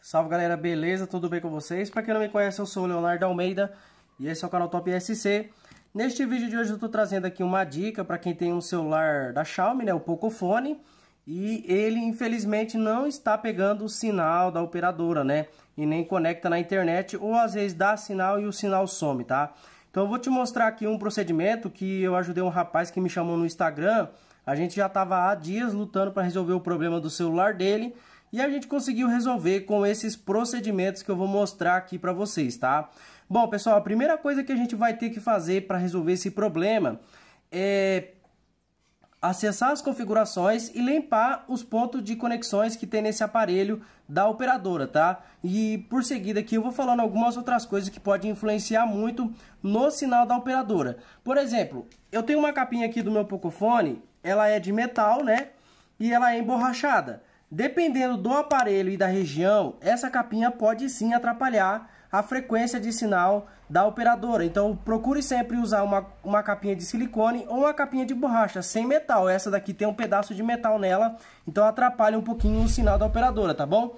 Salve galera, beleza? Tudo bem com vocês? Para quem não me conhece, eu sou o Leonardo Almeida e esse é o canal Top SC. Neste vídeo de hoje eu estou trazendo aqui uma dica para quem tem um celular da Xiaomi, né, o Pocophone, e ele infelizmente não está pegando o sinal da operadora, né? e nem conecta na internet ou às vezes dá sinal e o sinal some, tá? Então eu vou te mostrar aqui um procedimento que eu ajudei um rapaz que me chamou no Instagram. A gente já estava há dias lutando para resolver o problema do celular dele e a gente conseguiu resolver com esses procedimentos que eu vou mostrar aqui para vocês, tá? Bom, pessoal, a primeira coisa que a gente vai ter que fazer para resolver esse problema é acessar as configurações e limpar os pontos de conexões que tem nesse aparelho da operadora, tá? E por seguida aqui eu vou falando algumas outras coisas que podem influenciar muito no sinal da operadora. Por exemplo, eu tenho uma capinha aqui do meu Pocophone, ela é de metal, né? E ela é emborrachada. Dependendo do aparelho e da região, essa capinha pode sim atrapalhar a frequência de sinal da operadora. Então procure sempre usar uma, uma capinha de silicone ou uma capinha de borracha, sem metal. Essa daqui tem um pedaço de metal nela, então atrapalha um pouquinho o sinal da operadora, tá bom?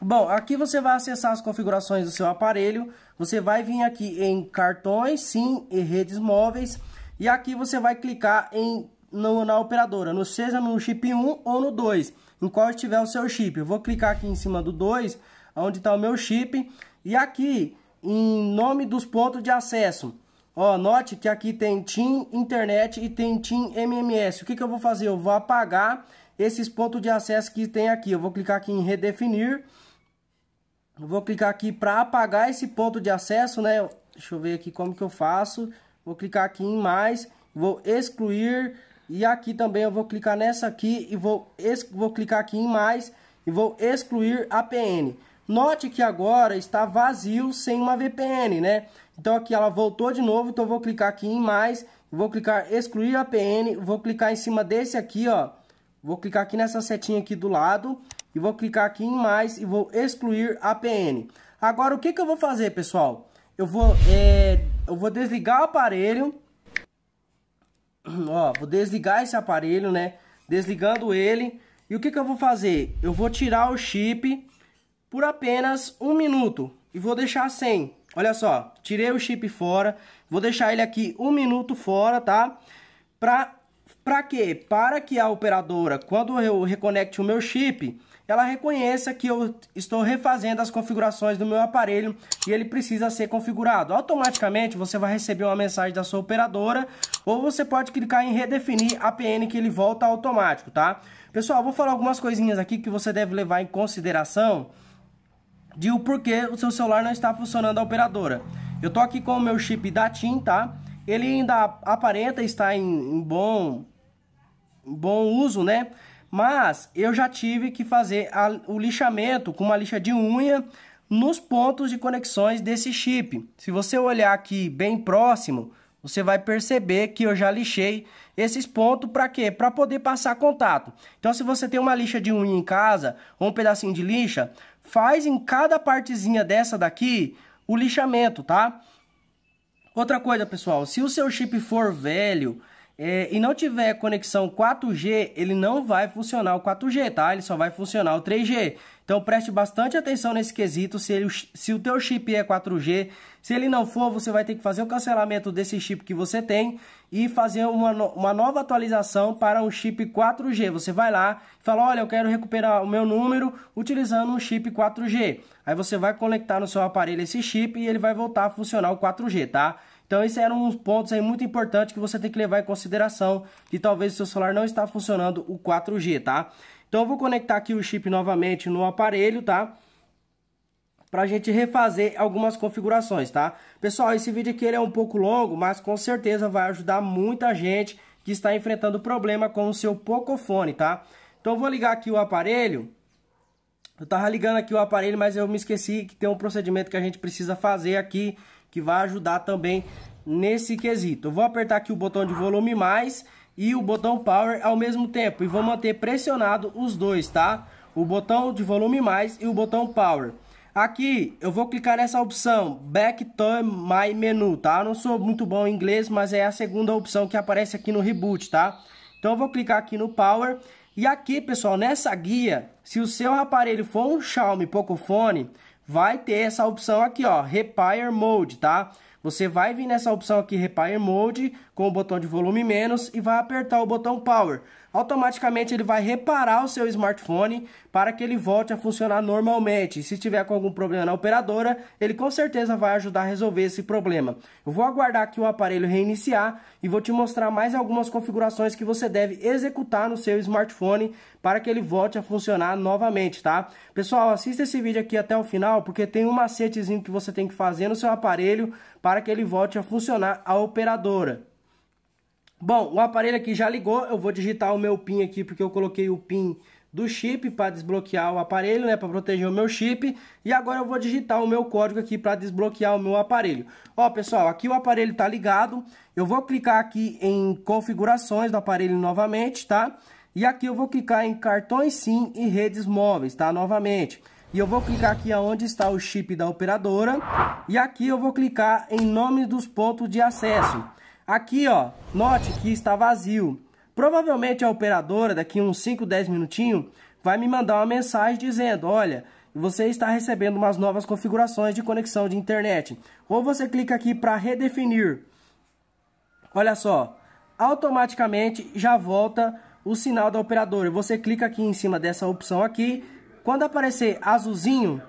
Bom, aqui você vai acessar as configurações do seu aparelho. Você vai vir aqui em cartões, sim, e redes móveis. E aqui você vai clicar em no, na operadora, no, seja no chip 1 ou no 2, em qual estiver o seu chip. Eu vou clicar aqui em cima do 2, onde está o meu chip. E aqui, em nome dos pontos de acesso, ó, note que aqui tem TIM Internet e tem TIM MMS. O que, que eu vou fazer? Eu vou apagar esses pontos de acesso que tem aqui. Eu vou clicar aqui em redefinir. Eu vou clicar aqui para apagar esse ponto de acesso, né? Deixa eu ver aqui como que eu faço. Vou clicar aqui em mais, vou excluir e aqui também eu vou clicar nessa aqui e vou, vou clicar aqui em mais e vou excluir a PN. Note que agora está vazio sem uma VPN, né? Então aqui ela voltou de novo, então vou clicar aqui em mais, vou clicar excluir a PN, vou clicar em cima desse aqui, ó. Vou clicar aqui nessa setinha aqui do lado e vou clicar aqui em mais e vou excluir a PN. Agora o que, que eu vou fazer, pessoal? Eu vou, é, eu vou desligar o aparelho, ó, vou desligar esse aparelho, né? Desligando ele. E o que, que eu vou fazer? Eu vou tirar o chip por apenas um minuto e vou deixar sem. Olha só, tirei o chip fora, vou deixar ele aqui um minuto fora, tá? Pra, pra quê? Para que a operadora, quando eu reconecte o meu chip, ela reconheça que eu estou refazendo as configurações do meu aparelho e ele precisa ser configurado. Automaticamente você vai receber uma mensagem da sua operadora ou você pode clicar em redefinir a PN que ele volta automático, tá? Pessoal, vou falar algumas coisinhas aqui que você deve levar em consideração de o porquê o seu celular não está funcionando a operadora. Eu tô aqui com o meu chip da TIM, tá? Ele ainda aparenta estar em, em bom, bom uso, né? Mas eu já tive que fazer a, o lixamento com uma lixa de unha nos pontos de conexões desse chip. Se você olhar aqui bem próximo, você vai perceber que eu já lixei esses pontos para quê? Para poder passar contato. Então, se você tem uma lixa de unha em casa ou um pedacinho de lixa, faz em cada partezinha dessa daqui o lixamento, tá? Outra coisa, pessoal, se o seu chip for velho, é, e não tiver conexão 4G, ele não vai funcionar o 4G, tá? Ele só vai funcionar o 3G. Então preste bastante atenção nesse quesito, se, ele, se o teu chip é 4G, se ele não for, você vai ter que fazer o cancelamento desse chip que você tem e fazer uma, uma nova atualização para um chip 4G. Você vai lá e fala, olha, eu quero recuperar o meu número utilizando um chip 4G. Aí você vai conectar no seu aparelho esse chip e ele vai voltar a funcionar o 4G, tá? Então esses eram uns pontos aí muito importantes que você tem que levar em consideração de talvez o seu celular não está funcionando o 4G, tá? Então eu vou conectar aqui o chip novamente no aparelho, tá? Pra gente refazer algumas configurações, tá? Pessoal, esse vídeo aqui ele é um pouco longo, mas com certeza vai ajudar muita gente que está enfrentando problema com o seu Pocofone, tá? Então eu vou ligar aqui o aparelho. Eu tava ligando aqui o aparelho, mas eu me esqueci que tem um procedimento que a gente precisa fazer aqui que vai ajudar também nesse quesito. Eu vou apertar aqui o botão de volume mais e o botão power ao mesmo tempo e vou manter pressionado os dois, tá? O botão de volume mais e o botão power. Aqui eu vou clicar nessa opção Back to My Menu, tá? Eu não sou muito bom em inglês, mas é a segunda opção que aparece aqui no Reboot, tá? Então eu vou clicar aqui no Power e aqui, pessoal, nessa guia, se o seu aparelho for um Xiaomi Pocophone, vai ter essa opção aqui, ó, Repair Mode, tá? Você vai vir nessa opção aqui, Repair Mode, com o botão de volume menos e vai apertar o botão Power automaticamente ele vai reparar o seu smartphone para que ele volte a funcionar normalmente. Se tiver com algum problema na operadora, ele com certeza vai ajudar a resolver esse problema. Eu vou aguardar que o aparelho reiniciar e vou te mostrar mais algumas configurações que você deve executar no seu smartphone para que ele volte a funcionar novamente, tá? Pessoal, assista esse vídeo aqui até o final porque tem um macetezinho que você tem que fazer no seu aparelho para que ele volte a funcionar a operadora. Bom, o aparelho aqui já ligou, eu vou digitar o meu PIN aqui porque eu coloquei o PIN do chip para desbloquear o aparelho, né, para proteger o meu chip, e agora eu vou digitar o meu código aqui para desbloquear o meu aparelho. Ó, pessoal, aqui o aparelho tá ligado. Eu vou clicar aqui em configurações do aparelho novamente, tá? E aqui eu vou clicar em cartões SIM e redes móveis, tá? Novamente. E eu vou clicar aqui onde está o chip da operadora, e aqui eu vou clicar em nomes dos pontos de acesso. Aqui, ó, note que está vazio. Provavelmente a operadora, daqui uns 5, 10 minutinhos, vai me mandar uma mensagem dizendo, olha, você está recebendo umas novas configurações de conexão de internet. Ou você clica aqui para redefinir. Olha só, automaticamente já volta o sinal da operadora. Você clica aqui em cima dessa opção aqui. Quando aparecer azulzinho,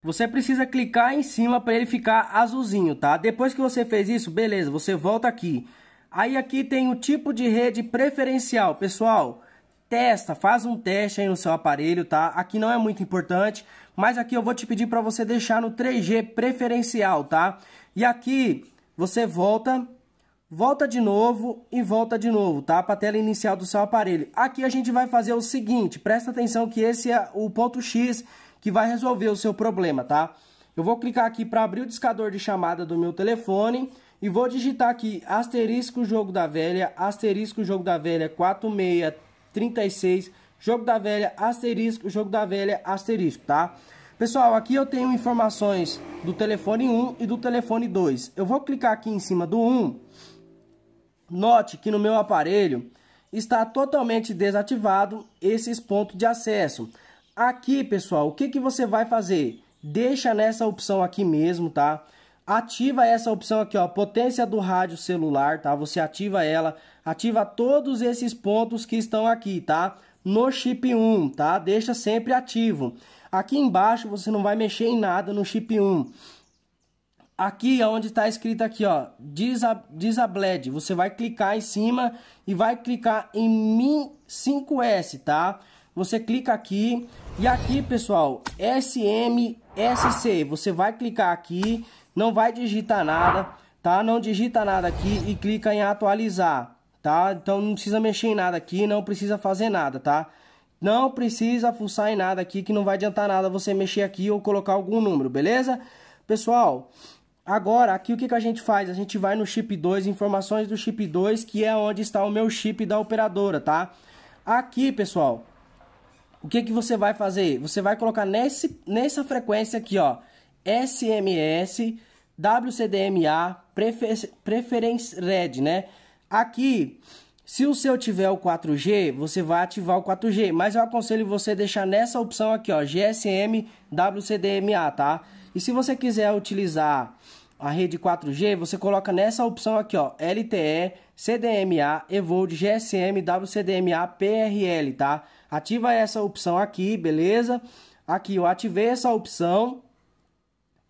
você precisa clicar em cima para ele ficar azulzinho, tá? Depois que você fez isso, beleza, você volta aqui. Aí aqui tem o tipo de rede preferencial, pessoal. Testa, faz um teste aí no seu aparelho, tá? Aqui não é muito importante, mas aqui eu vou te pedir para você deixar no 3G preferencial, tá? E aqui você volta, volta de novo e volta de novo, tá? Para a tela inicial do seu aparelho. Aqui a gente vai fazer o seguinte, presta atenção que esse é o ponto X que vai resolver o seu problema, tá? Eu vou clicar aqui para abrir o discador de chamada do meu telefone e vou digitar aqui asterisco jogo da velha, asterisco jogo da velha 4636, jogo da velha, asterisco, jogo da velha, asterisco, tá? Pessoal, aqui eu tenho informações do telefone 1 e do telefone 2. Eu vou clicar aqui em cima do 1. Note que no meu aparelho está totalmente desativado esses pontos de acesso. Aqui, pessoal, o que, que você vai fazer? Deixa nessa opção aqui mesmo, tá? Ativa essa opção aqui, ó, potência do rádio celular, tá? Você ativa ela, ativa todos esses pontos que estão aqui, tá? No chip 1, tá? Deixa sempre ativo. Aqui embaixo você não vai mexer em nada no chip 1. Aqui onde está escrito aqui, ó, Disabled, você vai clicar em cima e vai clicar em Mi 5S, tá? Você clica aqui e aqui, pessoal, SMSC. Você vai clicar aqui, não vai digitar nada, tá? Não digita nada aqui e clica em atualizar, tá? Então não precisa mexer em nada aqui, não precisa fazer nada, tá? Não precisa fuçar em nada aqui que não vai adiantar nada você mexer aqui ou colocar algum número, beleza? Pessoal, Agora, aqui o que, que a gente faz? A gente vai no chip 2, informações do chip 2, que é onde está o meu chip da operadora, tá? Aqui, pessoal, o que, que você vai fazer? Você vai colocar nesse, nessa frequência aqui, ó, SMS, WCDMA, prefer, Preference Red, né? Aqui, se o seu tiver o 4G, você vai ativar o 4G, mas eu aconselho você deixar nessa opção aqui, ó, GSM WCDMA, tá? E se você quiser utilizar a rede 4G, você coloca nessa opção aqui, ó, LTE, CDMA, Evold, GSM, WCDMA, PRL, tá? Ativa essa opção aqui, beleza? Aqui eu ativei essa opção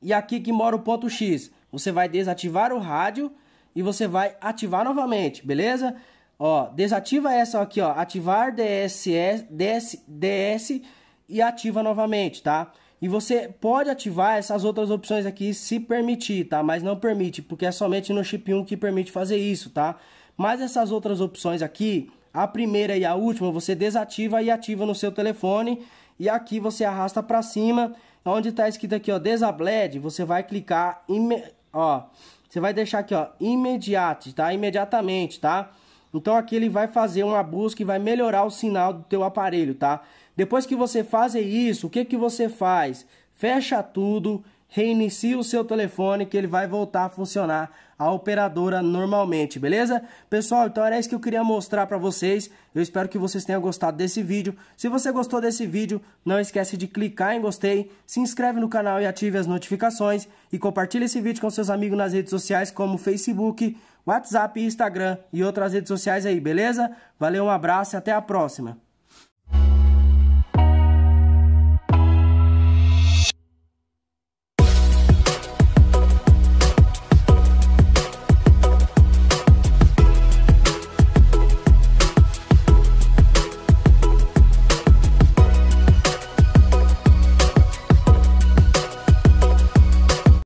e aqui que mora o ponto X, você vai desativar o rádio e você vai ativar novamente, beleza? Ó, desativa essa aqui, ó, ativar DSS, DS, DS e ativa novamente, tá? E você pode ativar essas outras opções aqui se permitir, tá? Mas não permite, porque é somente no chip 1 que permite fazer isso, tá? Mas essas outras opções aqui, a primeira e a última, você desativa e ativa no seu telefone. E aqui você arrasta para cima, onde está escrito aqui, ó, desabled, você vai clicar, ime... ó, você vai deixar aqui, ó, imediate, tá? Imediatamente, tá? Então aqui ele vai fazer uma busca e vai melhorar o sinal do teu aparelho, tá? Depois que você fazer isso, o que, que você faz? Fecha tudo, reinicia o seu telefone que ele vai voltar a funcionar a operadora normalmente, beleza? Pessoal, então era isso que eu queria mostrar para vocês. Eu espero que vocês tenham gostado desse vídeo. Se você gostou desse vídeo, não esquece de clicar em gostei, se inscreve no canal e ative as notificações e compartilhe esse vídeo com seus amigos nas redes sociais como Facebook, WhatsApp, Instagram e outras redes sociais aí, beleza? Valeu, um abraço e até a próxima.